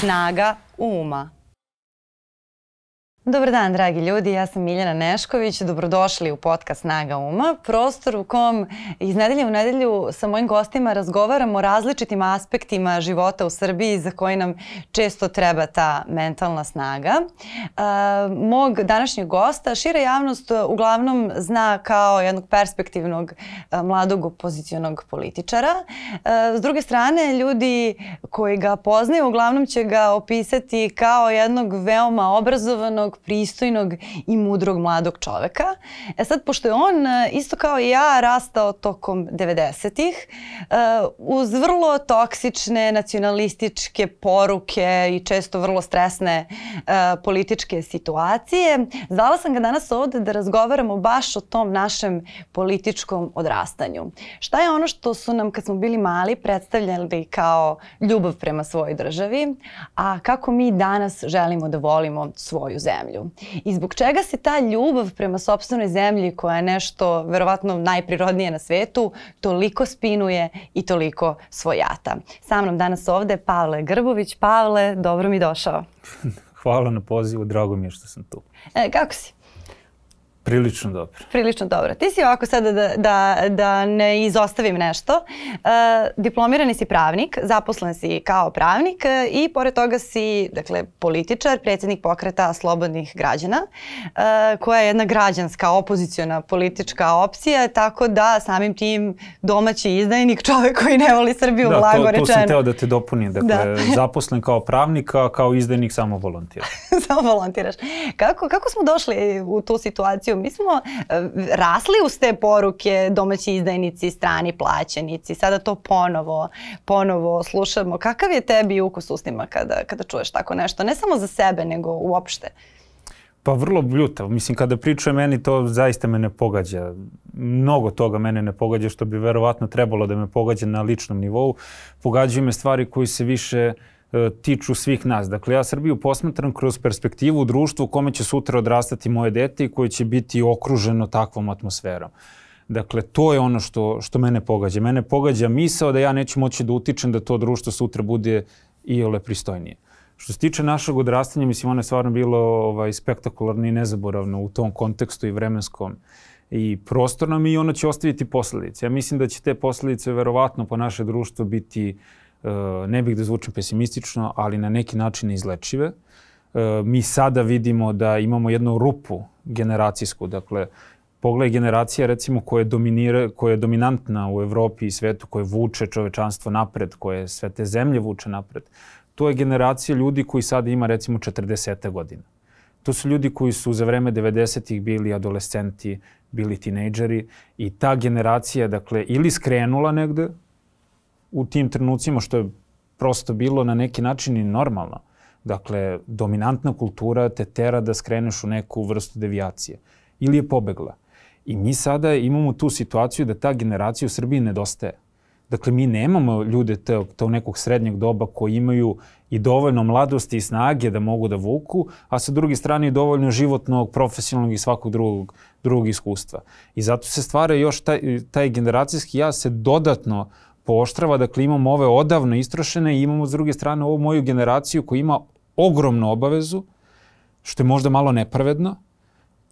snaga uma. Dobar dan, dragi ljudi. Ja sam Miljana Nešković. Dobrodošli u podcast Snaga Uma, prostor u kom iz nedelje u nedelju sa mojim gostima razgovaramo o različitim aspektima života u Srbiji za koje nam često treba ta mentalna snaga. E, mog današnjeg gosta šira javnost uglavnom zna kao jednog perspektivnog e, mladog opozicionog političara. E, s druge strane, ljudi koji ga poznaju uglavnom će ga opisati kao jednog veoma obrazovanog, pristojnog i mudrog mladog čoveka. E sad, pošto je on e, isto kao i ja rastao tokom 90-ih e, uz vrlo toksične nacionalističke poruke i često vrlo stresne e, političke situacije, zvala sam ga danas ovde da razgovaramo baš o tom našem političkom odrastanju. Šta je ono što su nam kad smo bili mali predstavljali kao ljubav prema svojoj državi, a kako mi danas želimo da volimo svoju zemlju? zemlju. I zbog čega se ta ljubav prema sobstvenoj zemlji, koja je nešto verovatno najprirodnije na svetu, toliko spinuje i toliko svojata. Sa mnom danas ovde Pavle Grbović. Pavle, dobro mi došao. Hvala na pozivu, drago mi je što sam tu. E, kako si? Prilično dobro. Prilično dobro. Ti si ovako sada da, da, da ne izostavim nešto. E, diplomirani si pravnik, zaposlen si kao pravnik e, i pored toga si dakle, političar, predsjednik pokreta slobodnih građana, e, koja je jedna građanska, opoziciona politička opcija, tako da samim tim domaći izdajnik, čovek koji ne voli Srbiju, da, blago to, rečeno. Da, to sam teo da te dopunim. Da. Dakle, da. zaposlen kao pravnik, a kao izdajnik samo volontir. samo volontiraš. Kako, kako smo došli u tu situaciju? mi smo e, rasli uz te poruke domaći izdajnici, strani plaćenici. Sada to ponovo, ponovo slušamo. Kakav je tebi ukus ustima kada, kada čuješ tako nešto? Ne samo za sebe, nego uopšte. Pa vrlo bljutav. Mislim, kada pričuje meni, to zaista me ne pogađa. Mnogo toga mene ne pogađa, što bi verovatno trebalo da me pogađa na ličnom nivou. Pogađaju me stvari koji se više uh, E, tiču svih nas. Dakle, ja Srbiju posmatram kroz perspektivu društva u kome će sutra odrastati moje dete i koje će biti okruženo takvom atmosferom. Dakle, to je ono što, što mene pogađa. Mene pogađa misao da ja neću moći da utičem da to društvo sutra bude i ole pristojnije. Što se tiče našeg odrastanja, mislim, ono je stvarno bilo ovaj, spektakularno i nezaboravno u tom kontekstu i vremenskom i prostornom i ono će ostaviti posledice. Ja mislim da će te posledice verovatno po naše društvo biti uh, ne bih da zvučem pesimistično, ali na neki način izlečive. E, mi sada vidimo da imamo jednu rupu generacijsku, dakle, pogled generacija recimo koja dominira, koja je dominantna u Evropi i svetu, koja vuče čovečanstvo napred, koje sve te zemlje vuče napred. To je generacija ljudi koji sada ima recimo 40 godina. To su ljudi koji su za vreme 90-ih bili adolescenti, bili tinejdžeri i ta generacija, dakle, ili skrenula negde, u tim trenucima, što je prosto bilo na neki način i normalno. Dakle, dominantna kultura te tera da skreneš u neku vrstu devijacije. Ili je pobegla. I mi sada imamo tu situaciju da ta generacija u Srbiji nedostaje. Dakle, mi nemamo ljude tog, tog nekog srednjeg doba koji imaju i dovoljno mladosti i snage da mogu da vuku, a sa druge strane i dovoljno životnog, profesionalnog i svakog drugog, drugog iskustva. I zato se stvara još taj, taj generacijski jaz se dodatno uh, pooštrava, dakle imamo ove odavno istrošene i imamo s druge strane ovu moju generaciju koja ima ogromnu obavezu, što je možda malo nepravedno,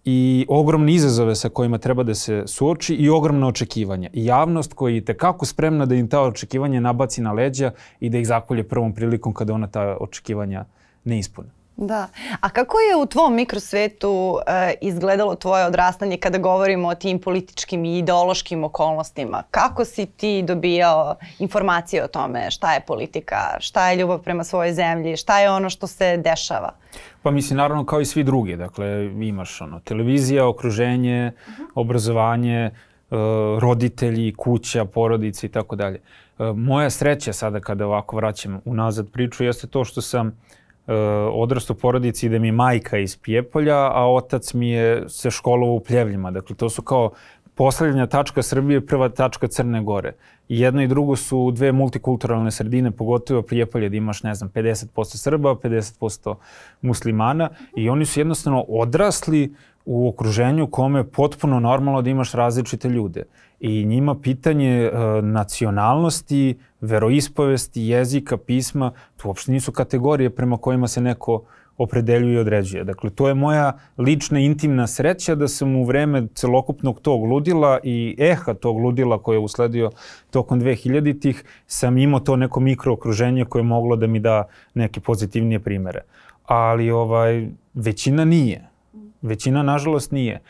i ogromne izazove sa kojima treba da se suoči i ogromne očekivanja. I javnost koja je tekako spremna da im ta očekivanja nabaci na leđa i da ih zakolje prvom prilikom kada ona ta očekivanja ne ispune. Da. A kako je u tvom mikrosvetu e, izgledalo tvoje odrastanje kada govorimo o tim političkim i ideološkim okolnostima? Kako si ti dobijao informacije o tome šta je politika, šta je ljubav prema svojoj zemlji, šta je ono što se dešava? Pa mislim, naravno kao i svi drugi. Dakle, imaš ono, televizija, okruženje, uh mhm. -huh. obrazovanje, e, roditelji, kuća, porodice i tako dalje. E, moja sreća sada kada ovako vraćam unazad priču jeste to što sam E, odrastao porodici da mi majka iz Pijepolja, a otac mi je se školovao u Pljevljima. Dakle, to su kao poslednja tačka Srbije, prva tačka Crne Gore. I jedno i drugo su dve multikulturalne sredine, pogotovo Prijepolje da imaš, ne znam, 50% Srba, 50% muslimana i oni su jednostavno odrasli u okruženju kome je potpuno normalno da imaš različite ljude. I njima pitanje e, nacionalnosti veroispovesti, jezika, pisma, to uopšte nisu kategorije prema kojima se neko opredeljuje i određuje. Dakle, to je moja lična intimna sreća da sam u vreme celokupnog tog ludila i eha tog ludila koje je usledio tokom 2000-ih, sam imao to neko mikrookruženje koje je moglo da mi da neke pozitivnije primere. Ali ovaj, većina nije. Većina, nažalost, nije.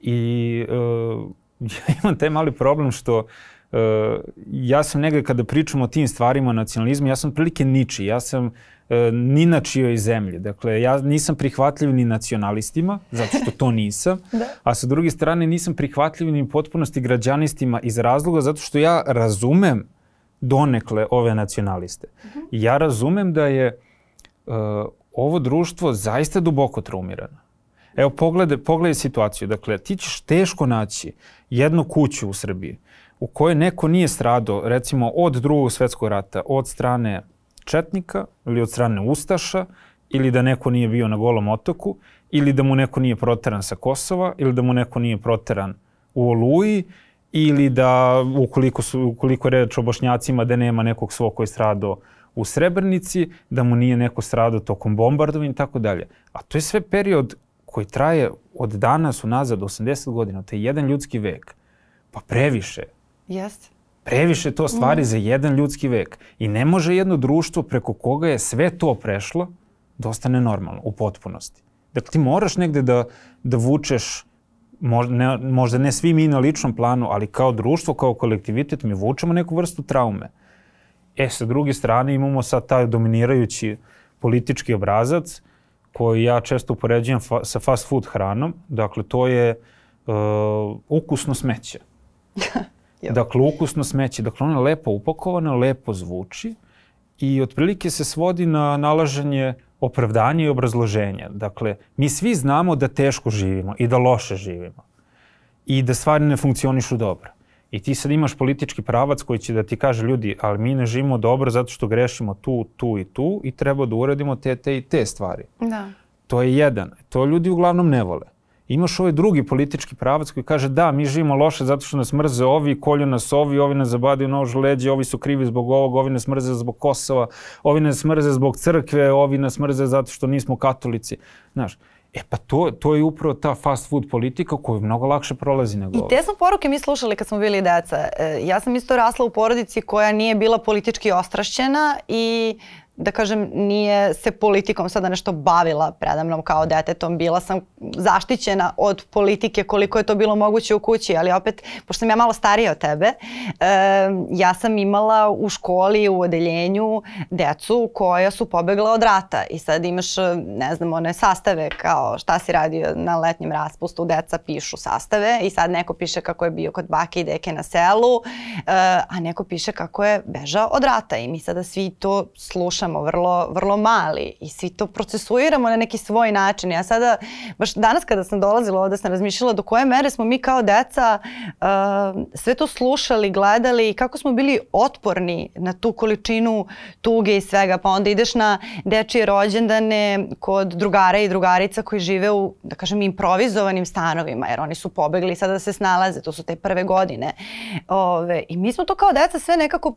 I uh, ja imam taj mali problem što uh, ja sam negde kada pričam o tim stvarima o nacionalizmu, ja sam prilike niči, ja sam uh, e, ni na čijoj zemlji. Dakle, ja nisam prihvatljiv ni nacionalistima, zato što to nisam, da. a sa druge strane nisam prihvatljiv ni potpunosti građanistima iz razloga zato što ja razumem donekle ove nacionaliste. Uh mhm. -huh. ja razumem da je uh, ovo društvo zaista duboko traumirano. Evo, pogledaj, pogledaj situaciju. Dakle, ti ćeš teško naći jednu kuću u Srbiji u kojoj neko nije stradao, recimo od drugog svetskog rata, od strane četnika ili od strane Ustaša, ili da neko nije bio na golom otoku, ili da mu neko nije proteran sa Kosova, ili da mu neko nije proteran u Oluji, ili da ukoliko, su, ukoliko je reč o bošnjacima da nema nekog svog koji je stradao u Srebrnici, da mu nije neko stradao tokom bombardovanja i tako dalje. A to je sve period koji traje od danas unazad 80 godina, to je jedan ljudski vek. Pa previše Jeste. Previše to stvari mm. za jedan ljudski vek. I ne može jedno društvo preko koga je sve to prešlo da ostane normalno, u potpunosti. Dakle, ti moraš negde da, da vučeš, možda ne, možda ne svi mi na ličnom planu, ali kao društvo, kao kolektivitet, mi vučemo neku vrstu traume. E, sa druge strane imamo sad taj dominirajući politički obrazac koji ja često upoređujem fa sa fast food hranom. Dakle, to je uh, ukusno smeće. Jo. Dakle, ukusno smeće. Dakle, ona je lepo upakovana, lepo zvuči i otprilike se svodi na nalaženje opravdanja i obrazloženja. Dakle, mi svi znamo da teško živimo i da loše živimo i da stvari ne funkcionišu dobro. I ti sad imaš politički pravac koji će da ti kaže ljudi, ali mi ne živimo dobro zato što grešimo tu, tu i tu i treba da uradimo te, te i te stvari. Da. To je jedan. To ljudi uglavnom ne vole imaš ovaj drugi politički pravac koji kaže da, mi živimo loše zato što nas mrze ovi, kolju nas ovi, ovi nas zabadaju nož u leđe, ovi su krivi zbog ovog, ovi nas mrze zbog Kosova, ovi nas mrze zbog crkve, ovi nas mrze zato što nismo katolici. Znaš, E pa to, to je upravo ta fast food politika koju mnogo lakše prolazi nego I te smo poruke mi slušali kad smo bili deca. E, ja sam isto rasla u porodici koja nije bila politički ostrašćena i da kažem, nije se politikom sada nešto bavila predamnom kao detetom. Bila sam zaštićena od politike koliko je to bilo moguće u kući, ali opet, pošto sam ja malo starija od tebe, e, ja sam imala u školi, u odeljenju decu koja su pobegla od rata i sad imaš, ne znam, one sastave kao šta si radio na letnjem raspustu, deca pišu sastave i sad neko piše kako je bio kod bake i deke na selu, e, a neko piše kako je bežao od rata i mi sada svi to slušamo pričamo, vrlo, vrlo mali i svi to procesuiramo na neki svoj način. Ja sada, baš danas kada sam dolazila ovde, sam razmišljala do koje mere smo mi kao deca uh, sve to slušali, gledali i kako smo bili otporni na tu količinu tuge i svega. Pa onda ideš na dečije rođendane kod drugara i drugarica koji žive u, da kažem, improvizovanim stanovima, jer oni su pobegli i sada da se snalaze, to su te prve godine. Ove, I mi smo to kao deca sve nekako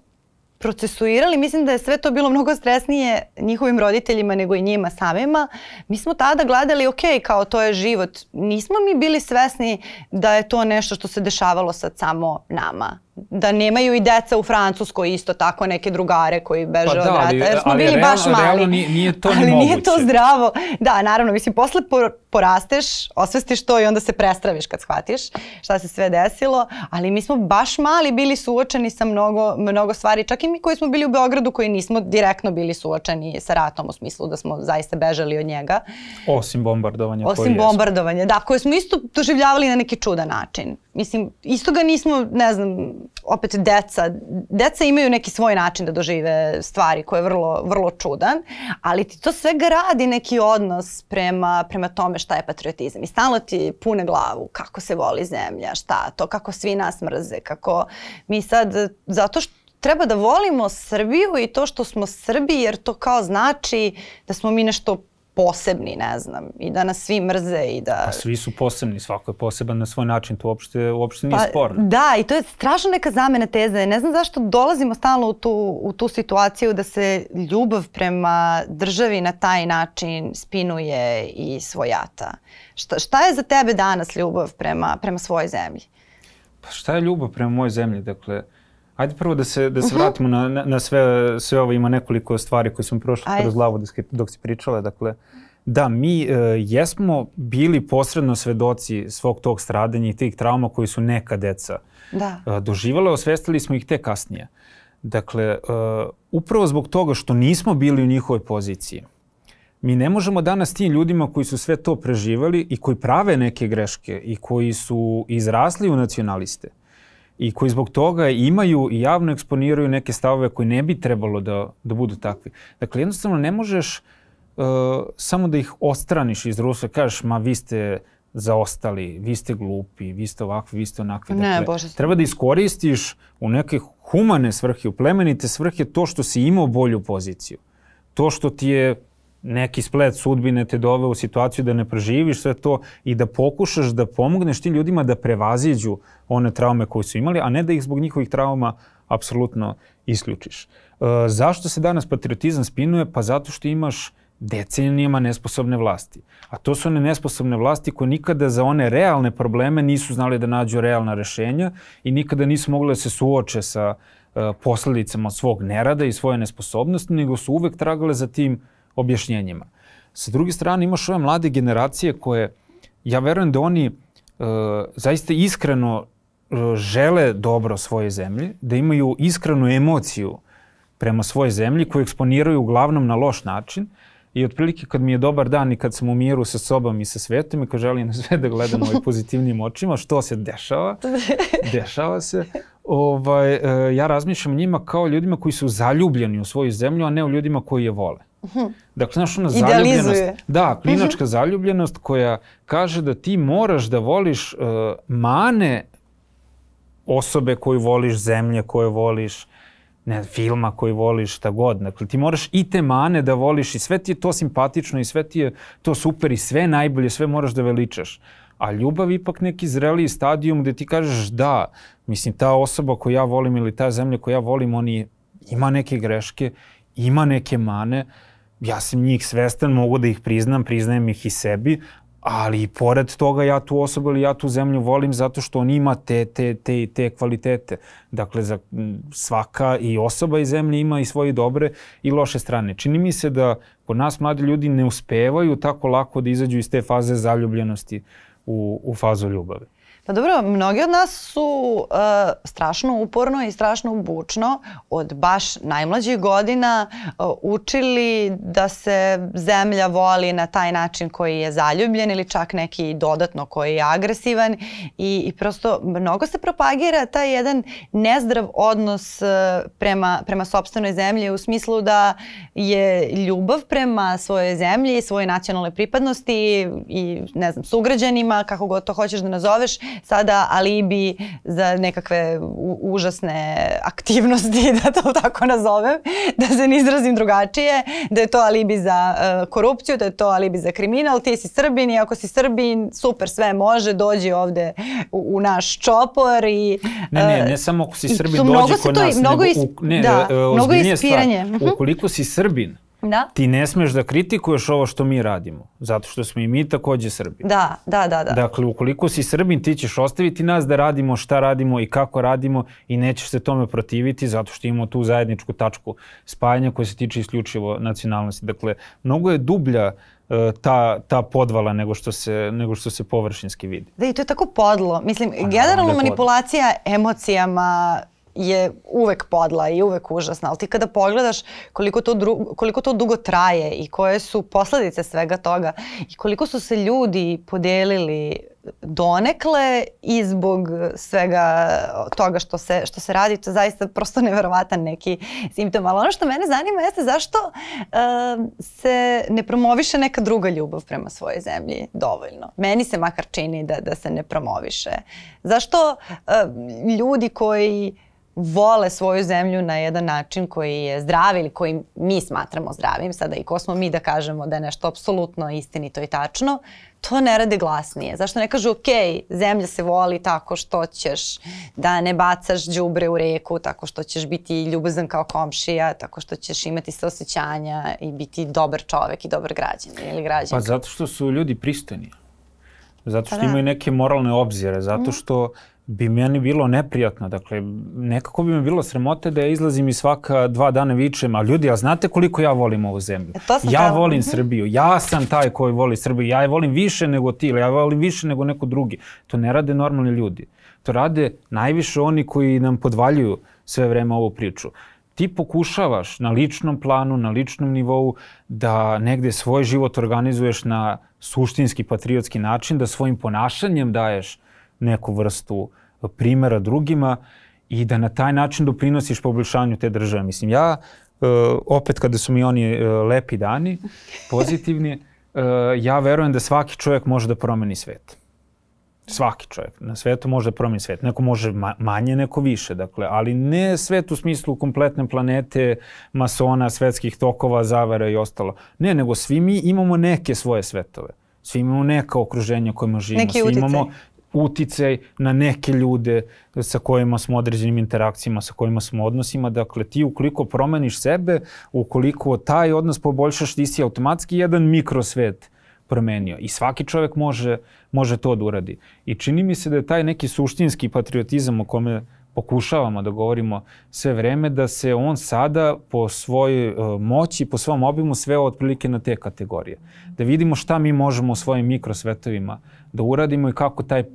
procesuirali, mislim da je sve to bilo mnogo stresnije njihovim roditeljima nego i njima samima. Mi smo tada gledali, ok, kao to je život. Nismo mi bili svesni da je to nešto što se dešavalo sad samo nama da nemaju i deca u Francuskoj isto tako neke drugare koji beže pa da, od rata. Ali, Jer smo ali, bili realno, baš mali. Realno nije, nije to ali moguće. nije to zdravo. Da, naravno, mislim, posle porasteš, osvestiš to i onda se prestraviš kad shvatiš šta se sve desilo, ali mi smo baš mali bili suočeni sa mnogo, mnogo stvari, čak i mi koji smo bili u Beogradu koji nismo direktno bili suočeni sa ratom u smislu da smo zaista bežali od njega. Osim bombardovanja. Osim bombardovanja, da, koje smo isto doživljavali na neki čudan način. Mislim, isto ga nismo, ne znam, opet deca, deca imaju neki svoj način da dožive stvari koji je vrlo, vrlo čudan, ali ti to sve gradi neki odnos prema, prema tome šta je patriotizam. I stalno ti pune glavu kako se voli zemlja, šta to, kako svi nas mrze, kako mi sad, zato što treba da volimo Srbiju i to što smo Srbi jer to kao znači da smo mi nešto posebni, ne znam, i da nas svi mrze i da... Pa svi su posebni, svako je poseban na svoj način, to uopšte, uopšte nije pa, sporno. Da, i to je strašno neka zamena teza. Ne znam zašto dolazimo stalno u tu, u tu situaciju da se ljubav prema državi na taj način spinuje i svojata. Šta, šta je za tebe danas ljubav prema, prema svojoj zemlji? Pa šta je ljubav prema mojoj zemlji? Dakle, uh, Ajde prvo da se, da se mhm. vratimo na, na, na sve, sve ovo, ima nekoliko stvari koje smo prošli Ajde. kroz glavu dok si pričala. Dakle, da, mi e, jesmo bili posredno svedoci svog tog stradanja i tih trauma koji su neka deca da. e, doživala, osvestili smo ih te kasnije. Dakle, e, upravo zbog toga što nismo bili u njihovoj poziciji, mi ne možemo danas tim ljudima koji su sve to preživali i koji prave neke greške i koji su izrasli u nacionaliste, i koji zbog toga imaju i javno eksponiraju neke stavove koji ne bi trebalo da, da budu takvi. Dakle, jednostavno ne možeš uh, samo da ih ostraniš iz Rusa, kažeš ma vi ste zaostali, vi ste glupi, vi ste ovakvi, vi ste onakvi. Dakle, ne, Bože. Treba da iskoristiš u neke humane svrhe, u plemenite svrhe to što si imao bolju poziciju. To što ti je neki splet sudbine te dove u situaciju da ne preživiš sve to i da pokušaš da pomogneš tim ljudima da prevaziđu one traume koje su imali, a ne da ih zbog njihovih trauma apsolutno isključiš. E, zašto se danas patriotizam spinuje? Pa zato što imaš decenijama nesposobne vlasti. A to su one nesposobne vlasti koje nikada za one realne probleme nisu znali da nađu realna rešenja i nikada nisu mogli da se suoče sa e, posledicama svog nerada i svoje nesposobnosti, nego su uvek tragale za tim uh, objašnjenjima. Sa druge strane imaš ove mlade generacije koje, ja verujem da oni e, zaista iskreno e, žele dobro svoje zemlje, da imaju iskrenu emociju prema svoje zemlji koju eksponiraju uglavnom na loš način i otprilike kad mi je dobar dan i kad sam u miru sa sobom i sa svetom i kad želim sve da gledam ovim pozitivnim očima, što se dešava? Dešava se ovaj, e, ja razmišljam njima kao ljudima koji su zaljubljeni u svoju zemlju, a ne u ljudima koji je vole. Mhm. Dakle, znaš, ona Idealizuje. zaljubljenost. Da, mhm. klinačka zaljubljenost koja kaže da ti moraš da voliš uh, mane osobe koju voliš, zemlje koje voliš, ne, filma koji voliš, šta god. Dakle, ti moraš i te mane da voliš i sve ti je to simpatično i sve ti je to super i sve najbolje, sve moraš da veličaš. Uh, a ljubav ipak neki zreliji stadijum gde ti kažeš da, mislim, ta osoba koju ja volim ili ta zemlja koju ja volim, oni ima neke greške, ima neke mane, ja sam njih svestan, mogu da ih priznam, priznajem ih i sebi, ali i pored toga ja tu osobu ili ja tu zemlju volim zato što on ima te, te, te, te kvalitete. Dakle, za, svaka i osoba i zemlja ima i svoje dobre i loše strane. Čini mi se da kod nas mladi ljudi ne uspevaju tako lako da izađu iz te faze zaljubljenosti. Uh, u, u fazu ljubavi. Pa dobro, mnogi od nas su uh, strašno uporno i strašno bučno od baš najmlađih godina uh, učili da se zemlja voli na taj način koji je zaljubljen ili čak neki dodatno koji je agresivan i, i prosto mnogo se propagira taj jedan nezdrav odnos uh, prema, prema sobstvenoj zemlji u smislu da je ljubav prema svojoj zemlji, svoje nacionalne pripadnosti i ne znam, sugrađanima, kako god to hoćeš da nazoveš, sada alibi za nekakve užasne aktivnosti, da to tako nazovem, da se ne izrazim drugačije, da je to alibi za uh, korupciju, da je to alibi za kriminal, ti si Srbin i ako si Srbin, super, sve može, dođi ovde u, u naš čopor i... Ne, ne, eh, ne samo ako si Srbin, dođi kod nas, mnogo da, eh, mnogo je ispiranje. Mhm. ukoliko si Srbin, Da. Ti ne smeš da kritikuješ ovo što mi radimo, zato što smo i mi takođe Srbi. Da, da, da. da. Dakle, ukoliko si Srbin, ti ćeš ostaviti nas da radimo šta radimo i kako radimo i nećeš se tome protiviti zato što imamo tu zajedničku tačku spajanja koja se tiče isključivo nacionalnosti. Dakle, mnogo je dublja e, ta, ta podvala nego što, se, nego što se površinski vidi. Da i to je tako podlo. Mislim, pa da generalno manipulacija emocijama je uvek podla i uvek užasna, ali ti kada pogledaš koliko to, dru, koliko to dugo traje i koje su posledice svega toga i koliko su se ljudi podelili donekle i zbog svega toga što se, što se radi, to je zaista prosto neverovatan neki simptom. Ali ono što mene zanima jeste zašto uh, se ne promoviše neka druga ljubav prema svojoj zemlji dovoljno. Meni se makar čini da, da se ne promoviše. Zašto uh, ljudi koji vole svoju zemlju na jedan način koji je zdrav ili koji mi smatramo zdravim, sada i ko smo mi da kažemo da je nešto apsolutno istinito i tačno, to ne rade glasnije. Zašto ne kažu, ok, zemlja se voli tako što ćeš da ne bacaš đubre u reku, tako što ćeš biti ljubazan kao komšija, tako što ćeš imati osjećanja i biti dobar čovek i dobar građan ili građan. Pa zato što su ljudi pristani. Zato pa što pa da. imaju neke moralne obzire, zato mhm. što mm bi meni bilo neprijatno. Dakle, nekako bi mi bilo sremote da ja izlazim i svaka dva dana vičem, a ljudi, a znate koliko ja volim ovu zemlju? E, ja da... volim mhm. Srbiju, ja sam taj koji voli Srbiju, ja je volim više nego ti, ja je volim više nego neko drugi. To ne rade normalni ljudi. To rade najviše oni koji nam podvaljuju sve vreme ovu priču ti pokušavaš na ličnom planu, na ličnom nivou da negde svoj život organizuješ na suštinski patriotski način, da svojim ponašanjem daješ neku vrstu primera drugima i da na taj način doprinosiš poboljšanju te države. Mislim, ja e, opet kada su mi oni e, lepi dani, pozitivni, e, ja verujem da svaki čovjek može da promeni svet. Svaki čovjek na svetu može da promeni svet. Neko može manje, neko više. Dakle, ali ne svet u smislu kompletne planete, masona, svetskih tokova, zavara i ostalo. Ne, nego svi mi imamo neke svoje svetove. Svi imamo neka okruženja kojima živimo. Neki svi imamo uticaj na neke ljude sa kojima smo određenim interakcijama, sa kojima smo odnosima. Dakle, ti ukoliko promeniš sebe, ukoliko taj odnos poboljšaš, ti si automatski jedan mikrosvet promenio. I svaki čovek može, može to da uradi. I čini mi se da je taj neki suštinski patriotizam o kome pokušavamo da govorimo sve vreme, da se on sada po svojoj e, moći, po svom obimu sve otprilike na te kategorije. Da vidimo šta mi možemo u svojim mikrosvetovima da uradimo i kako taj e,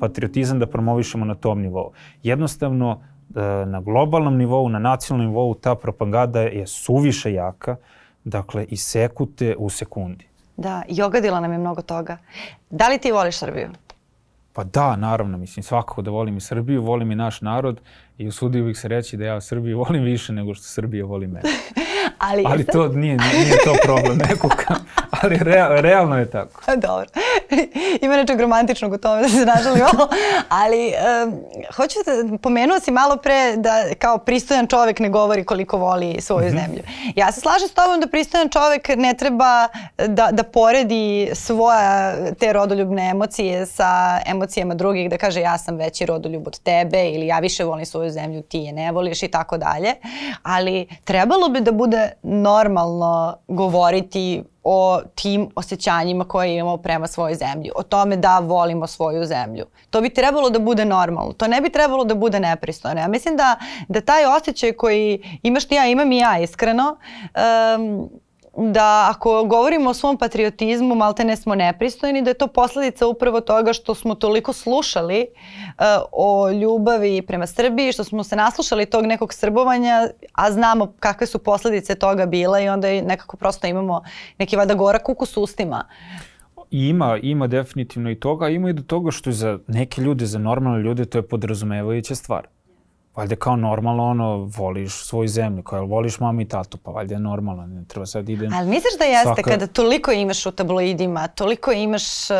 patriotizam da promovišemo na tom nivou. Jednostavno, e, na globalnom nivou, na nacionalnom nivou ta propaganda je suviše jaka, dakle i sekute u sekundi. Da, i ogadila nam je mnogo toga. Da li ti voliš Srbiju? Pa da, naravno, mislim, svakako da volim i Srbiju, volim i naš narod I usudio bih se reći da ja Srbiju volim više nego što Srbija voli mene. ali, ali to nije, nije to problem nekoga. Ali rea, realno je tako. Dobro. Ima nečeg romantičnog u tome da se nažalimo. ali um, hoću da pomenuo si malo pre da kao pristojan čovek ne govori koliko voli svoju mm -hmm. zemlju. Ja se slažem s tobom da pristojan čovek ne treba da, da poredi svoje te rodoljubne emocije sa emocijama drugih, da kaže ja sam veći rodoljub od tebe ili ja više volim svoju zemlju ti je ne voliš i tako dalje, ali trebalo bi da bude normalno govoriti o tim osjećanjima koje imamo prema svojoj zemlji, o tome da volimo svoju zemlju. To bi trebalo da bude normalno, to ne bi trebalo da bude nepristojno. Ja mislim da, da taj osjećaj koji imaš ti ja, imam i ja iskreno, um, da ako govorimo o svom patriotizmu, malte ne smo nepristojni, da je to posledica upravo toga što smo toliko slušali uh, o ljubavi prema Srbiji, što smo se naslušali tog nekog srbovanja, a znamo kakve su posledice toga bila i onda nekako prosto imamo neki vada gorak ukus ustima. Ima, ima definitivno i toga, ima i do toga što je za neke ljude, za normalne ljude, to je podrazumevajuća stvar valjda kao normalno ono, voliš svoju zemlju, kao voliš mamu i tatu, pa valjda je normalno, ne treba sad da idem... Ali misliš da jeste svaka... kada toliko imaš u tabloidima, toliko imaš uh,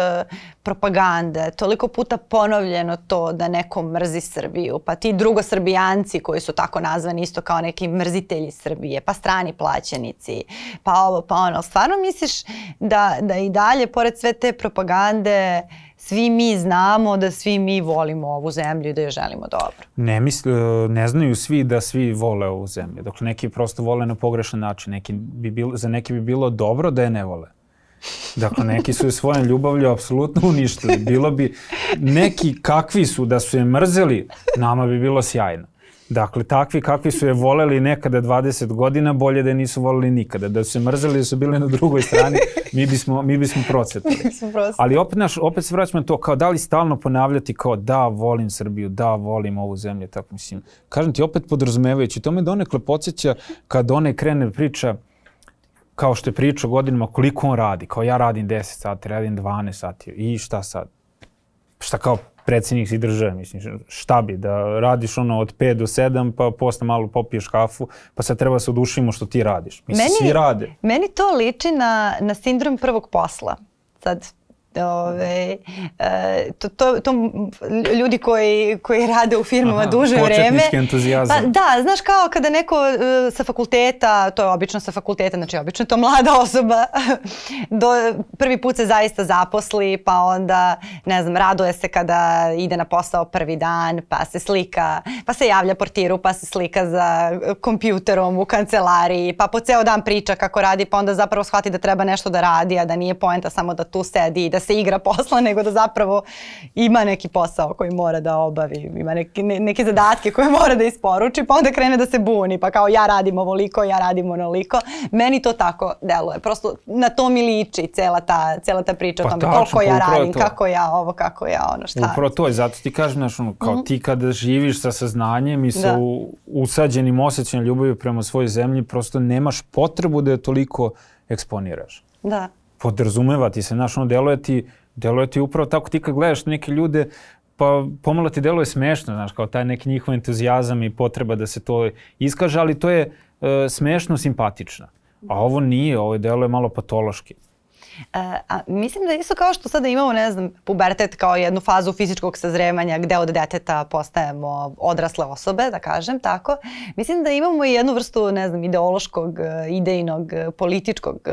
propagande, toliko puta ponovljeno to da neko mrzi Srbiju, pa ti drugosrbijanci koji su tako nazvani isto kao neki mrzitelji Srbije, pa strani plaćenici, pa ovo, pa ono. Stvarno misliš da, da i dalje, pored sve te propagande, uh, svi mi znamo da svi mi volimo ovu zemlju i da je želimo dobro. Ne, misli, e, ne znaju svi da svi vole ovu zemlju. Dakle, neki prosto vole na pogrešan način. Neki bi bilo, za neki bi bilo dobro da je ne vole. Dakle, neki su je svojom ljubavlju apsolutno uništili. Bilo bi, neki kakvi su da su je mrzeli, nama bi bilo sjajno. Dakle, takvi kakvi su je voleli nekada 20 godina, bolje da je nisu voleli nikada. Da su se mrzeli, da su bili na drugoj strani, mi bismo, mi bismo procetali. Ali opet, naš, opet se vraćamo na to, kao da li stalno ponavljati kao da volim Srbiju, da volim ovu zemlju, tako mislim. Kažem ti, opet podrazumevajući, to me donekle podsjeća kad one krene da priča, kao što je pričao godinama, koliko on radi. Kao ja radim 10 sati, radim 12 sati i šta sad? Šta kao predsednik si države, mislim, šta bi, da radiš ono od 5 do 7, pa posle malo popiješ kafu, pa sad treba da se odušimo što ti radiš. Mislim, meni, svi rade. Meni to liči na, na sindrom prvog posla. Sad, Ove, eh, to, to, to ljudi koji, koji rade u firmama Aha, duže vreme. entuzijazam. Pa, da, znaš kao kada neko eh, sa fakulteta, to je obično sa fakulteta, znači obično to mlada osoba, do, prvi put se zaista zaposli, pa onda, ne znam, raduje se kada ide na posao prvi dan, pa se slika, pa se javlja portiru, pa se slika za kompjuterom u kancelariji, pa po ceo dan priča kako radi, pa onda zapravo shvati da treba nešto da radi, a da nije poenta samo da tu sedi i da Da se igra posla, nego da zapravo ima neki posao koji mora da obavi, ima neki, ne, neke zadatke koje mora da isporuči, pa onda krene da se buni, pa kao ja radim ovoliko, ja radim onoliko. Meni to tako deluje. Prosto na to mi liči cela ta, cela ta priča pa o tome tačno, koliko ja radim, to. kako ja ovo, kako ja ono, šta. Upravo to je, zato ti kažem, znaš, ono, kao mm -hmm. ti kada živiš sa saznanjem i sa da. usađenim osjećanjem ljubavi prema svojoj zemlji, prosto nemaš potrebu da je toliko eksponiraš. Da podrazumevati se, znaš, ono, deluje ti, deluje ti upravo tako, ti kad gledaš neke ljude, pa pomalo ti deluje smešno, znaš, kao taj neki njihov entuzijazam i potreba da se to iskaže, ali to je e, smešno simpatično. A ovo nije, ovo deluje malo patološki a, mislim da isto kao što sada imamo, ne znam, pubertet kao jednu fazu fizičkog sazremanja gde od deteta postajemo odrasle osobe, da kažem tako, mislim da imamo i jednu vrstu, ne znam, ideološkog, e, idejnog, e, političkog e,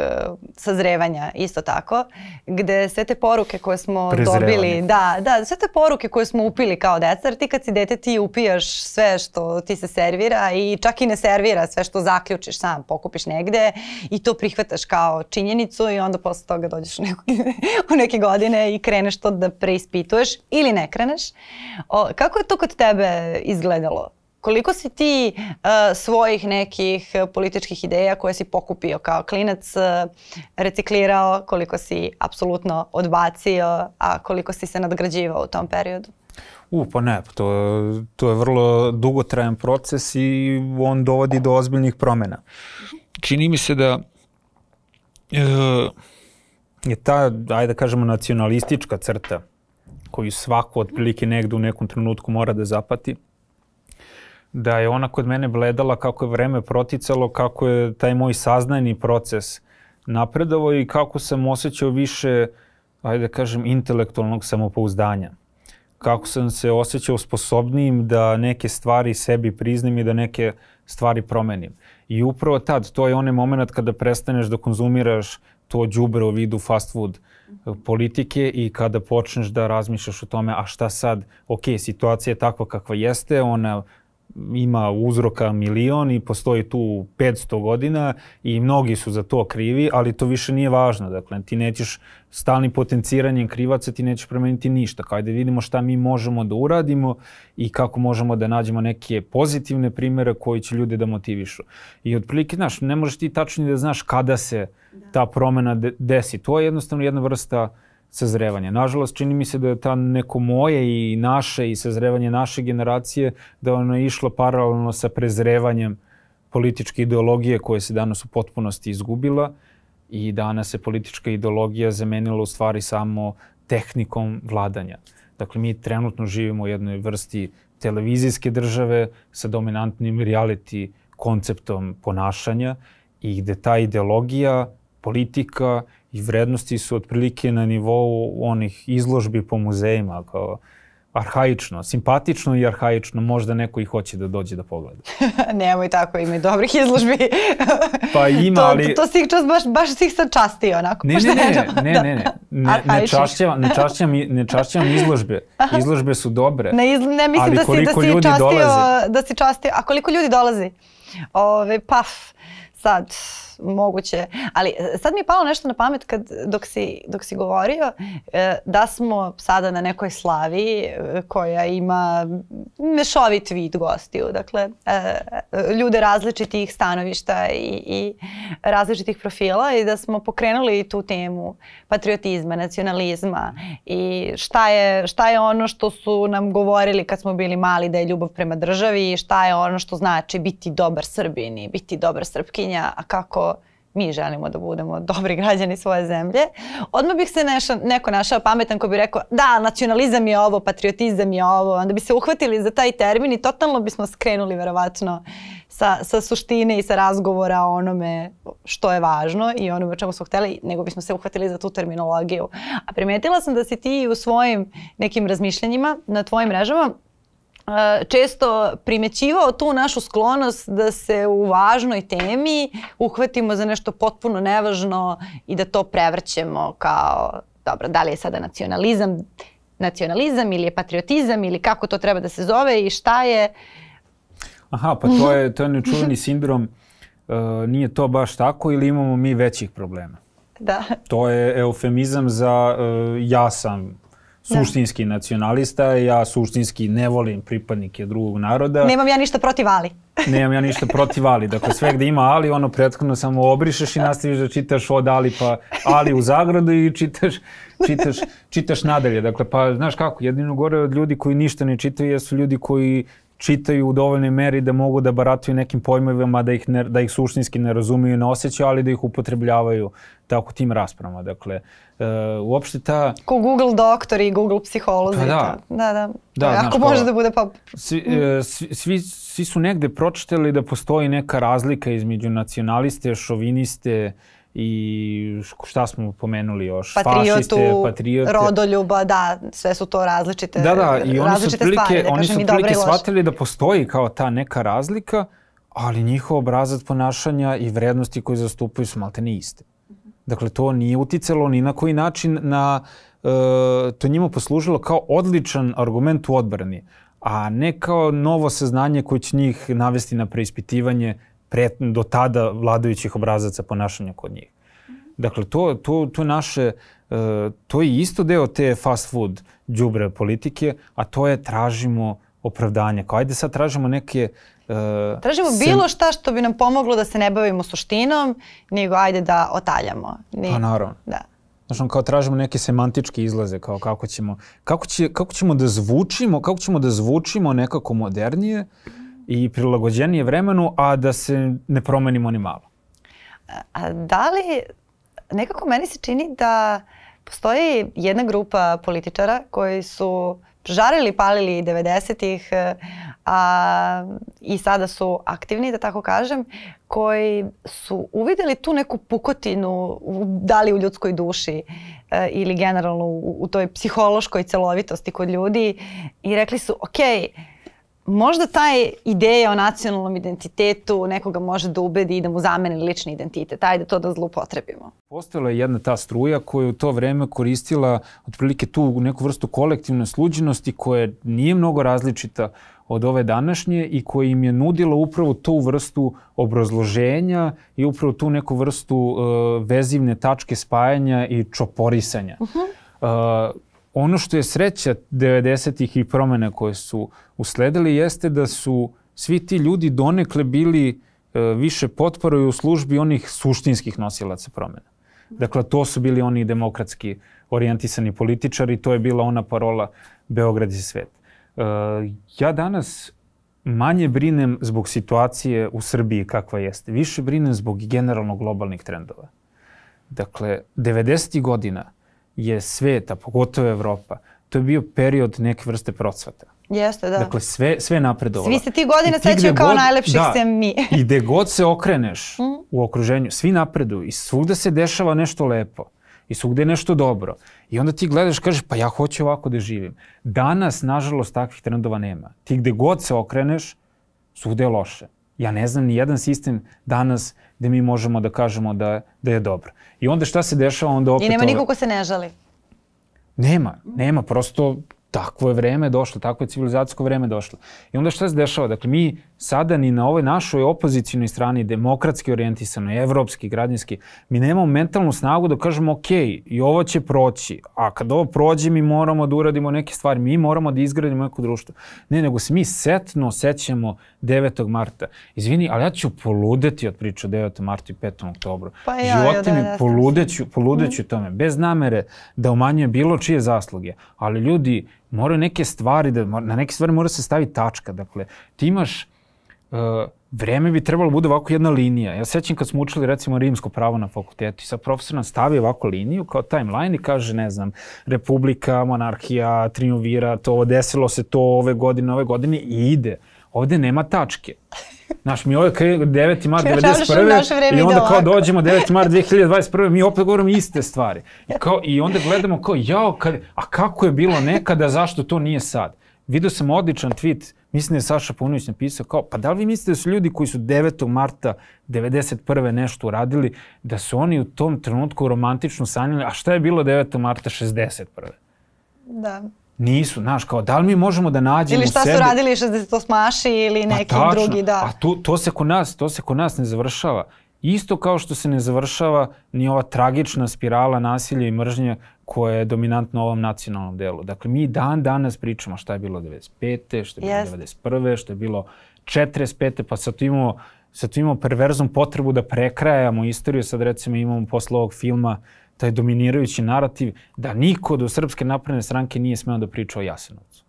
sazrevanja isto tako, gde sve te poruke koje smo dobili, da, da, sve te poruke koje smo upili kao deca, jer ti kad si dete ti upijaš sve što ti se servira i čak i ne servira sve što zaključiš sam, pokupiš negde i to prihvataš kao činjenicu i onda posle toga dođeš u, nekog, u neke godine i kreneš to da preispituješ ili ne kreneš. O, kako je to kod tebe izgledalo? Koliko si ti uh, svojih nekih političkih ideja koje si pokupio kao klinac uh, reciklirao, koliko si apsolutno odbacio, a koliko si se nadgrađivao u tom periodu? U, pa ne, pa to, to je vrlo dugotrajan proces i on dovodi do ozbiljnih promena. Čini mi se da e, je ta, ajde da kažemo, nacionalistička crta koju svako otprilike negde u nekom trenutku mora da zapati, da je ona kod mene bledala kako je vreme proticalo, kako je taj moj saznajni proces napredovao i kako sam osjećao više, ajde da kažem, intelektualnog samopouzdanja. Kako sam se osjećao sposobnijim da neke stvari sebi priznim i da neke stvari promenim. I upravo tad, to je onaj moment kada prestaneš da konzumiraš to đubre u vidu fast food mhm. politike i kada počneš da razmišljaš o tome, a šta sad, ok, situacija je takva kakva jeste, ona ima uzroka milion i postoji tu 500 godina i mnogi su za to krivi, ali to više nije važno. Dakle, ti nećeš stalnim potenciranjem krivaca, ti nećeš promeniti ništa. Hajde vidimo šta mi možemo da uradimo i kako možemo da nađemo neke pozitivne primere koji će ljude da motivišu. I otprilike, znaš, ne možeš ti tačno da znaš kada se da. ta promena desi. To je jednostavno jedna vrsta uh, sazrevanja. Nažalost, čini mi se da je ta neko moje i naše i sazrevanje naše generacije, da ono je išlo paralelno sa prezrevanjem političke ideologije koja se danas u potpunosti izgubila i danas se politička ideologija zamenila u stvari samo tehnikom vladanja. Dakle, mi trenutno živimo u jednoj vrsti televizijske države sa dominantnim reality konceptom ponašanja i gde ta ideologija, politika i vrednosti su otprilike na nivou onih izložbi po muzejima, kao arhaično, simpatično i arhaično, možda neko i hoće da dođe da pogleda. Nemoj tako, ima i dobrih izložbi. pa ima, to, ali... To, to ih čas, baš, baš ih sad častio, onako. Ne, ne, ne, ne, ne, ne, ne, ne, čašćavam, ne, čašćam, ne čašćavam izložbe. Izložbe su dobre. Ne, iz, ne mislim da si, da si častio, da si častio, a koliko ljudi dolazi? Ove, paf, sad, moguće. Ali e, sad mi je palo nešto na pamet kad, dok, si, dok si govorio e, da smo sada na nekoj slavi e, koja ima mešovit vid gostiju. Dakle, ljude različitih stanovišta i, i različitih profila i da smo pokrenuli tu temu patriotizma, nacionalizma i šta je, šta je ono što su nam govorili kad smo bili mali da je ljubav prema državi i šta je ono što znači biti dobar Srbin i biti dobar Srpkinja, a kako mi želimo da budemo dobri građani svoje zemlje, odmah bih se neša, neko našao pametan ko bi rekao da, nacionalizam je ovo, patriotizam je ovo, onda bi se uhvatili za taj termin i totalno bismo skrenuli verovatno sa, sa suštine i sa razgovora o onome što je važno i onome o čemu smo hteli, nego bismo se uhvatili za tu terminologiju. A primetila sam da si ti u svojim nekim razmišljanjima na tvojim mrežama često primećivao tu našu sklonost da se u važnoj temi uhvatimo za nešto potpuno nevažno i da to prevrćemo kao, dobro, da li je sada nacionalizam, nacionalizam ili je patriotizam ili kako to treba da se zove i šta je. Aha, pa to je, to je nečuveni sindrom, uh, nije to baš tako ili imamo mi većih problema. Da. To je eufemizam za uh, ja sam Da. suštinski da. nacionalista, ja suštinski ne volim pripadnike drugog naroda. Nemam ja ništa protiv ali. Nemam ja ništa protiv ali. Dakle, sve gde ima ali, ono prethodno samo obrišeš i nastaviš da čitaš od ali pa ali u zagradu i čitaš, čitaš, čitaš nadalje. Dakle, pa znaš kako, jedino gore od ljudi koji ništa ne čitaju jesu ljudi koji čitaju u dovoljnoj meri da mogu da barataju nekim pojmovima, da ih, ne, da ih suštinski ne razumiju i ne osjećaju, ali da ih upotrebljavaju tako tim raspravama. Dakle, e, uopšte ta... Ko Google doktor i Google psiholozi. Pa da. Ta, da, da. da Ako pa može da bude pa... Svi, e, mm. svi, svi, su negde pročitali da postoji neka razlika između nacionaliste, šoviniste, i šta smo pomenuli još, Patriotu, fašiste, patriote. rodoljuba, da, sve su to različite Da, da, i oni su prilike, stvari, da oni su prilike shvatili da postoji kao ta neka razlika, ali njihov obrazac ponašanja i vrednosti koje zastupaju su malte ne iste. Dakle, to nije uticalo ni na koji način na, Uh, to njima poslužilo kao odličan argument u odbrani, a ne kao novo saznanje koje će njih navesti na preispitivanje pre, do tada vladajućih obrazaca ponašanja kod njih. Dakle, to, to, to, naše, e, to je isto deo te fast food džubre politike, a to je tražimo opravdanje. Kao ajde sad tražimo neke... Uh, tražimo se... bilo šta što bi nam pomoglo da se ne bavimo suštinom, nego ajde da otaljamo. Ni... Pa naravno. Da. Znači, kao tražimo neke semantičke izlaze, kao kako ćemo, kako, će, kako ćemo da zvučimo, kako ćemo da zvučimo nekako modernije, mm i prilagođenije vremenu, a da se ne promenimo ni malo. A da li, nekako meni se čini da postoji jedna grupa političara koji su žarili, palili 90-ih i sada su aktivni, da tako kažem, koji su uvidjeli tu neku pukotinu, da li u ljudskoj duši a, e, ili generalno u, u toj psihološkoj celovitosti kod ljudi i rekli su, okej, okay, možda ta ideja o nacionalnom identitetu nekoga može da ubedi i da mu zameni lični identitet. Ajde to da zlupotrebimo. Postojala je jedna ta struja koja je u to vreme koristila otprilike tu neku vrstu kolektivne sluđenosti koja nije mnogo različita od ove današnje i koja im je nudila upravo tu vrstu obrazloženja i upravo tu neku vrstu uh, vezivne tačke spajanja i čoporisanja. Uh -huh. Uh, ono što je sreća 90-ih i promene koje su usledili jeste da su svi ti ljudi donekle bili e, više potporu u službi onih suštinskih nosilaca promena. Dakle, to su bili oni demokratski orijentisani političari, to je bila ona parola Beograd i svet. E, ja danas manje brinem zbog situacije u Srbiji kakva jeste, više brinem zbog generalno globalnih trendova. Dakle, 90. godina – je sveta, pogotovo Evropa, to je bio period neke vrste procvata. Jeste, da. Dakle, sve, sve napredovalo. Svi se ti godine sećaju kao god, najlepših da, sem mi. I gde god se okreneš mm. u okruženju, svi napreduju i svugde se dešava nešto lepo i svugde je nešto dobro. I onda ti gledaš, i kažeš, pa ja hoću ovako da živim. Danas, nažalost, takvih trendova nema. Ti gde god se okreneš, svugde je loše. Ja ne znam ni jedan sistem danas gde mi možemo da kažemo da, da je dobro. I onda šta se dešava? Onda opet I nema niko ko se ne žali. Nema, nema, prosto takvo je vreme došlo, takvo je civilizacijsko vreme došlo. I onda šta se dešava? Dakle, mi sada ni na ovoj našoj opozicijnoj strani, demokratski orijentisanoj, evropski, građanski, mi nemamo mentalnu snagu da kažemo ok, i ovo će proći, a kad ovo prođe mi moramo da uradimo neke stvari, mi moramo da izgradimo neko društvo. Ne, nego se mi setno sećamo 9. marta. Izvini, ali ja ću poludeti od priče o 9. martu i 5. oktobru. Pa ja, Živote da, mi da, da, da poludeću, poludeću mm. tome, bez namere da umanjuje bilo čije zasluge. Ali ljudi moraju neke stvari, da, na neke stvari mora se staviti tačka. Dakle, ti imaš uh, vreme bi trebalo da bude ovako jedna linija. Ja sećam kad smo učili recimo rimsko pravo na fakultetu i sad profesor nam stavi ovako liniju kao timeline i kaže ne znam, republika, monarhija, triumvirat, to desilo se to ove godine, ove godine i ide. Ovde nema tačke. Znaš, mi ovo 9. mart 1991. i onda da kao dođemo 9. mart 2021. mi opet govorimo iste stvari. I, kao, i onda gledamo kao, jao, kad, a kako je bilo nekada, zašto to nije sad? Video sam odličan tweet mislim da je Saša Punović napisao kao, pa da li vi mislite da su ljudi koji su 9. marta 1991. nešto uradili, da su oni u tom trenutku romantično sanjali, a šta je bilo 9. marta 61. Da. Nisu, znaš, kao da li mi možemo da nađemo sebe... Ili šta sebe... su radili 68-aši ili pa neki pa, tačno, drugi, da. A to, to se kod nas, to se kod nas ne završava. Isto kao što se ne završava ni ova tragična spirala nasilja i mržnje koja je dominantna u ovom nacionalnom delu. Dakle, mi dan danas pričamo šta je bilo 95. što je bilo yes. 91. što je bilo 45. pa sad imamo, sad imamo perverznu potrebu da prekrajamo istoriju. Sad recimo imamo posle ovog filma taj dominirajući narativ da niko do Srpske napredne stranke nije smeo da priča o Jasenovcu.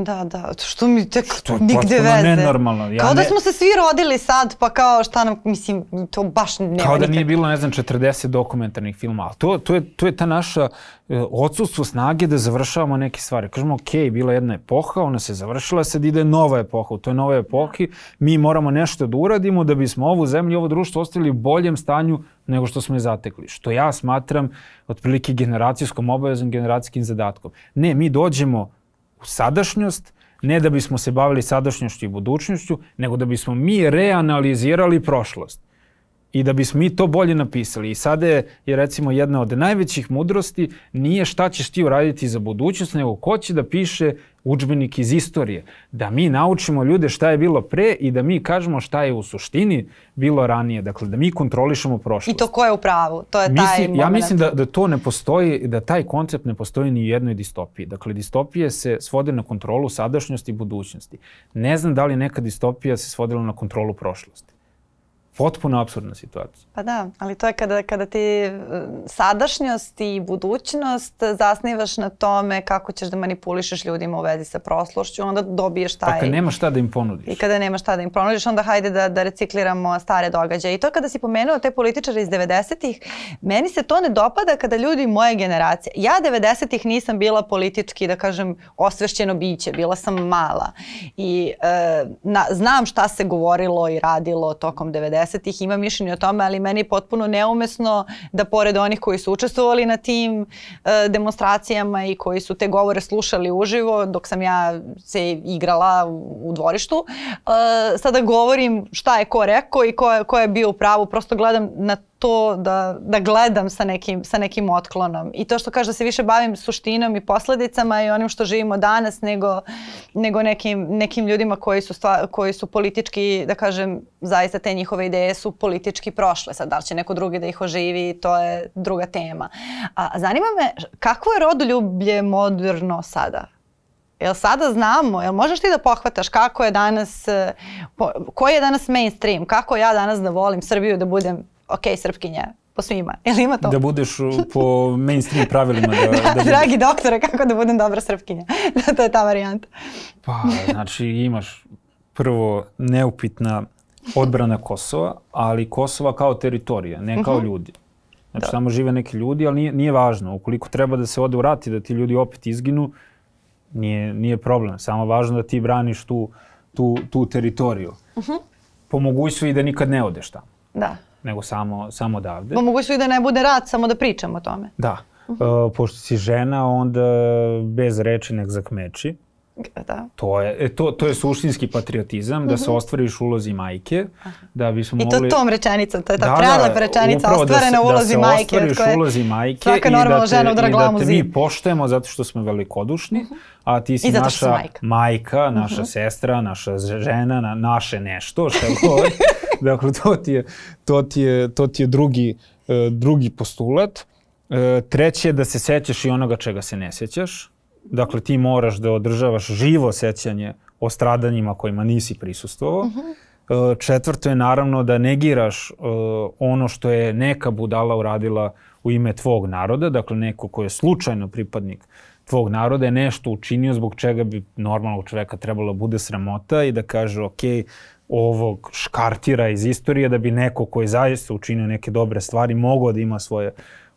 Da, da, što mi tek to je nigde veze. Nenormalno. Ja kao da ne... da smo se svi rodili sad, pa kao šta nam, mislim, to baš nema Kao da nikak... nije bilo, ne znam, 40 dokumentarnih filma, ali to, to, je, to je ta naša e, odsustvo snage da završavamo neke stvari. Kažemo, ok, bila jedna epoha, ona se završila, sad ide nova epoha. U toj nove da. epohi mi moramo nešto da uradimo da bismo ovu zemlju, ovo društvo ostavili u boljem stanju nego što smo je zatekli. Što ja smatram otprilike generacijskom obavezom, generacijskim zadatkom. Ne, mi dođemo u sadašnjost, ne da bismo se bavili sadašnjošću i budućnošću, nego da bismo mi reanalizirali prošlost i da bismo mi to bolje napisali. I sada je, je recimo jedna od najvećih mudrosti nije šta ćeš ti uraditi za budućnost, nego ko će da piše učbenik iz istorije, da mi naučimo ljude šta je bilo pre i da mi kažemo šta je u suštini bilo ranije, dakle da mi kontrolišemo prošlost. I to ko je u pravu, to je mislim, taj moment. Ja mislim da, da to ne postoji, da taj koncept ne postoji ni u jednoj distopiji. Dakle, distopije se svode na kontrolu sadašnjosti i budućnosti. Ne znam da li neka distopija se svodila na kontrolu prošlosti potpuno absurdna situacija. Pa da, ali to je kada, kada ti e, sadašnjost i budućnost zasnivaš na tome kako ćeš da manipulišeš ljudima u vezi sa proslošću, onda dobiješ pa taj... Pa kada nema šta da im ponudiš. I kada nema šta da im ponudiš, onda hajde da, da recikliramo stare događaje. I to kada si pomenula te političare iz 90-ih, meni se to ne dopada kada ljudi moje generacije... Ja 90-ih nisam bila politički, da kažem, osvešćeno biće, bila sam mala. I e, na, znam šta se govorilo i radilo tokom 90 90-ih ima mišljenje o tome, ali meni je potpuno neumesno da pored onih koji su učestvovali na tim e, demonstracijama i koji su te govore slušali uživo dok sam ja se igrala u, u dvorištu, e, sada govorim šta je ko rekao i ko je, ko je bio u pravu, prosto gledam na to da, da gledam sa nekim, sa nekim otklonom. I to što kaže da se više bavim suštinom i posledicama i onim što živimo danas nego, nego nekim, nekim ljudima koji su, stva, koji su politički, da kažem, zaista te njihove ideje su politički prošle. Sad, da li će neko drugi da ih oživi, to je druga tema. A, zanima me kakvo je rodoljublje moderno sada? Jel sada znamo, jel možeš ti da pohvataš kako je danas, eh, koji je danas mainstream, kako ja danas da volim Srbiju da budem ok, srpkinja, po svima. Ili ima to? Da budeš uh, po mainstream pravilima. Da, da, da dragi doktore, kako da budem dobra srpkinja. da, to je ta varijanta. pa, znači imaš prvo neupitna odbrana Kosova, ali Kosova kao teritorija, ne kao uh mhm. -huh. ljudi. Znači, da. samo žive neki ljudi, ali nije, nije važno. Ukoliko treba da se ode u rat i da ti ljudi opet izginu, nije, nije problem. Samo važno da ti braniš tu, tu, tu teritoriju. Uh mhm. -huh. Po mogućstvu i da nikad ne odeš tamo. Da nego samo, samo odavde. Pa su i da ne bude rad, samo da pričamo o tome. Da. Uh mhm. -huh. uh, pošto si žena, onda bez reči nek zakmeči da. To je, e, to, to je suštinski patriotizam, da se mhm. ostvariš ulozi majke, da bismo mogli... I to tom rečenicom, to je ta da, da prelepa rečenica, da ostvarena da ulozi da se majke. Da se ostvariš ulozi majke i da te, i da te mi poštujemo zato što smo velikodušni, mhm. a ti si naša majka. majka, naša mhm. sestra, naša žena, na, naše nešto, što god. dakle, to ti je, to ti je, to ti je drugi, uh, drugi postulat. Uh, treće je da se sećaš i onoga čega se ne sećaš. Dakle, ti moraš da održavaš živo sećanje o stradanjima kojima nisi prisustvovao. Uh mhm. -huh. E, četvrto je naravno da negiraš e, ono što je neka budala uradila u ime tvog naroda, dakle neko ko je slučajno pripadnik tvog naroda je nešto učinio zbog čega bi normalnog čoveka trebalo da bude sramota i da kaže ok, ovog škartira iz istorije da bi neko ko je zaista učinio neke dobre stvari mogao da ima svoje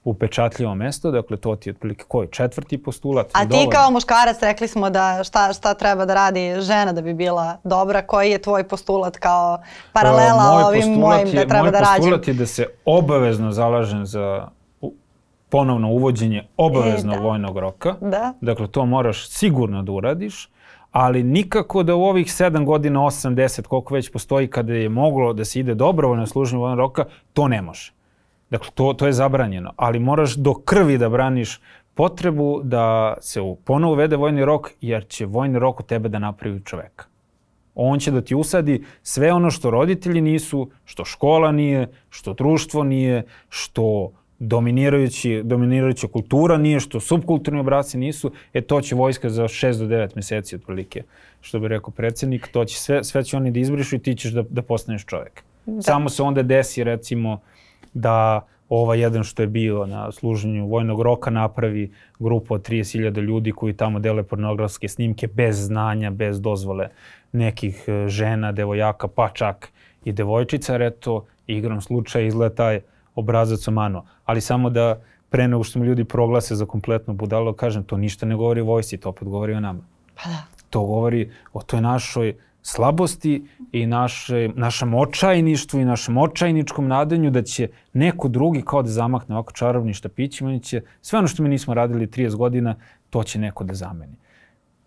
upečatljivo mesto, dakle to ti je otprilike koji četvrti postulat. A ti dovoljno. kao muškarac rekli smo da šta, šta treba da radi žena da bi bila dobra, koji je tvoj postulat kao paralela e, moj ovim mojim je, da treba moj da rađem? Moj postulat je da se obavezno zalažem za ponovno uvođenje e, obavezno e, da. vojnog roka. Da. Dakle, to moraš sigurno da uradiš, ali nikako da u ovih 7 godina, 8, 10, koliko već postoji kada je moglo da se ide dobrovoljno služenje vojnog roka, to ne može. Dakle, to, to je zabranjeno, ali moraš do krvi da braniš potrebu da se ponovo uvede vojni rok, jer će vojni rok u tebe da napravi čoveka. On će da ti usadi sve ono što roditelji nisu, što škola nije, što društvo nije, što dominirajući, dominirajuća kultura nije, što subkulturni obrazci nisu, e to će vojska za 6 do 9 meseci otprilike, što bi rekao predsednik, to će sve, sve će oni da izbrišu i ti ćeš da, da postaneš čovek. Da. Samo se onda desi recimo uh, da ova jedan što je bio na služenju vojnog roka napravi grupu od 30.000 ljudi koji tamo dele pornografske snimke bez znanja, bez dozvole nekih e, žena, devojaka, pa čak i devojčica, jer eto, igrom slučaja izgleda taj obrazac omano. Ali samo da pre nego što mi ljudi proglase za kompletno budalo, kažem, to ništa ne govori o vojsi, to opet govori o nama. Pa da. To govori o toj našoj slabosti i naše, našem očajništvu i našem očajničkom nadanju da će neko drugi kao da zamakne ovako čarobni štapić oni će sve ono što mi nismo radili 30 godina, to će neko da zameni.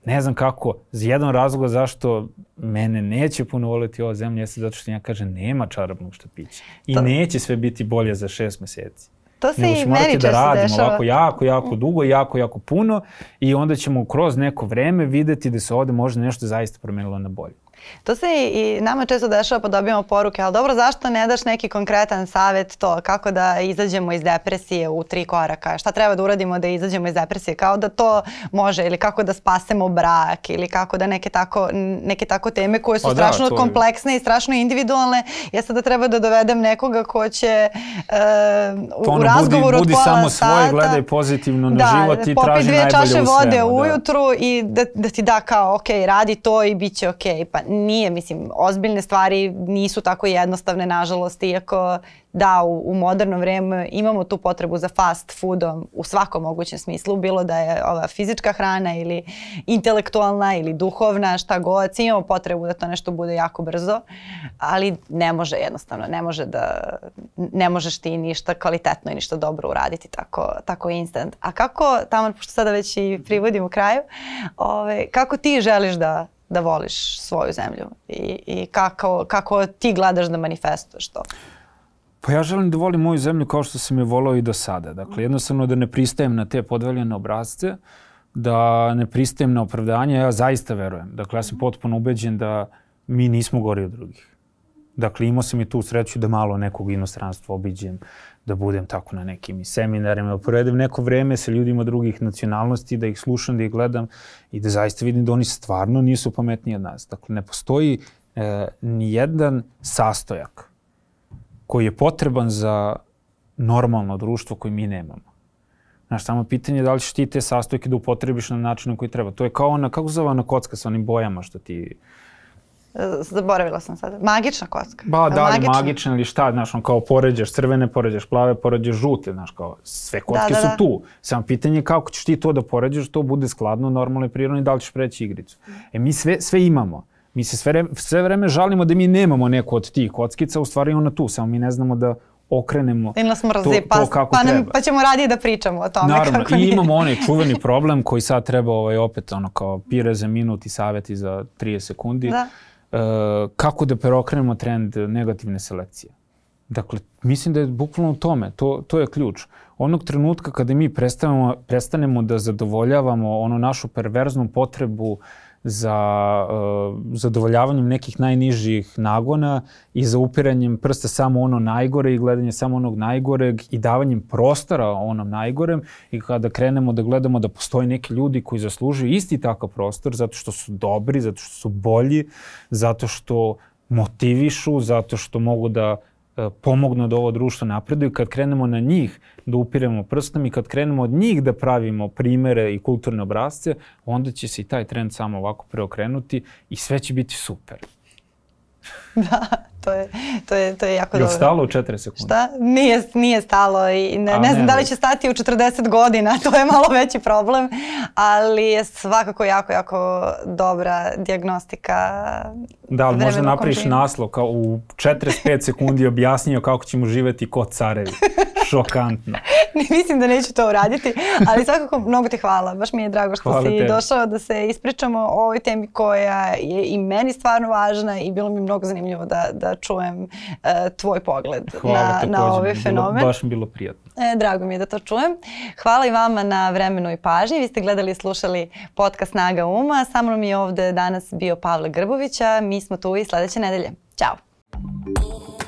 Ne znam kako, za jedan razlog zašto mene neće puno voliti ova zemlja jeste zato što ja kažem nema čarobnog štapića i to... Da. neće sve biti bolje za šest meseci. To se Nego i meni da često da radimo dešava. ovako jako, jako dugo jako, jako puno i onda ćemo kroz neko vreme videti da se ovde možda nešto zaista promenilo na bolje. To se i, i nama često dešava pa dobijamo poruke, ali dobro, zašto ne daš neki konkretan savet to, kako da izađemo iz depresije u tri koraka, šta treba da uradimo da izađemo iz depresije, kao da to može ili kako da spasemo brak ili kako da neke tako, neke tako teme koje su o, pa da, strašno da, kompleksne i strašno individualne, ja sada treba da dovedem nekoga ko će uh, u razgovoru budi, budi od pola samo sata, svoje, gledaj pozitivno na da, život da i traži najbolje u svemu. Da, popij dvije čaše vode ujutru i da, da ti da kao ok, radi to i bit će ok. Pa nije, mislim, ozbiljne stvari nisu tako jednostavne, nažalost, iako da, u, u moderno vreme imamo tu potrebu za fast foodom u svakom mogućem smislu, bilo da je ova fizička hrana ili intelektualna ili duhovna, šta god, svi imamo potrebu da to nešto bude jako brzo, ali ne može jednostavno, ne može da, ne možeš ti ništa kvalitetno i ništa dobro uraditi tako, tako instant. A kako, Tamar, pošto sada već i privodim u kraju, ove, kako ti želiš da da voliš svoju zemlju i, i kako, kako ti gledaš da manifestuješ to? Pa ja želim da volim moju zemlju kao što sam je volao i do sada. Dakle, jednostavno da ne pristajem na te podveljene obrazce, da ne pristajem na opravdanje, ja zaista verujem. Dakle, ja sam potpuno ubeđen da mi nismo gori od drugih. Dakle, imao sam i tu sreću da malo nekog inostranstva obiđem, da budem tako na nekim seminarima, da provedem neko vreme sa ljudima drugih nacionalnosti, da ih slušam, da ih gledam i da zaista vidim da oni stvarno nisu pametniji od nas. Dakle, ne postoji e, jedan sastojak koji je potreban za normalno društvo koje mi nemamo. Znaš, samo pitanje je da li ćeš ti te sastojke da upotrebiš na način na koji treba. To je kao ona, kako zove ona kocka sa onim bojama što ti Zaboravila sam sada. Magična kocka. Ba, da li magična, magična ili šta, znaš, on kao poređaš crvene, poređaš plave, poređaš žute, znaš, kao sve da, kocke da, da, su da. tu. Samo pitanje je kako ćeš ti to da poređaš, to bude skladno, normalno i prirodno i da li ćeš preći igricu. E, mi sve, sve imamo. Mi se sve, vreme, sve vreme žalimo da mi nemamo neku od tih kockica, u stvari ona tu, samo mi ne znamo da okrenemo Ili nas mrzi, to, pa, to kako pa, nam, treba. Pa ćemo radije da pričamo o tome. Naravno, kako i nije. imamo onaj čuveni problem koji sad treba ovaj, opet ono kao pire za minut i savjeti za 30 sekundi. Da E, kako da preokrenemo trend negativne selekcije. Dakle, mislim da je bukvalno u tome, to, to je ključ. Onog trenutka kada mi prestanemo, prestanemo da zadovoljavamo ono našu perverznu potrebu uh, za uh, zadovoljavanjem nekih najnižih nagona i za upiranjem prsta samo ono najgore i gledanje samo onog najgoreg i davanjem prostora onom najgorem i kada krenemo da gledamo da postoje neki ljudi koji zaslužuju isti takav prostor zato što su dobri, zato što su bolji, zato što motivišu, zato što mogu da E, pomognu da ovo društvo napreduje, kad krenemo na njih da upiremo prstom i kad krenemo od njih da pravimo primere i kulturne obrazce, onda će se i taj trend samo ovako preokrenuti i sve će biti super. da, to je, to je, to je jako dobro. Je stalo u 4 sekunde? Šta? Nije, nije stalo i ne, A, ne znam ne, da li će stati u 40 godina, to je malo veći problem, ali je svakako jako, jako dobra diagnostika. Da, ali možda napriš naslov kao u 45 sekundi objasnio kako ćemo živeti kod carevi. Šokantno. Mislim da neću to uraditi, ali svakako mnogo ti hvala. Baš mi je drago što hvala si tebi. došao da se ispričamo o ovoj temi koja je i meni stvarno važna i bilo mi mnogo zanimljivo zanimljivo da, da čujem uh, tvoj pogled Hvala na, na ovaj fenomen. Bilo, baš mi bilo prijatno. E, drago mi je da to čujem. Hvala i vama na vremenu i pažnji. Vi ste gledali i slušali podcast Snaga uma. Sa mnom je ovde danas bio Pavle Grbovića. Mi smo tu i sledeće nedelje. Ćao!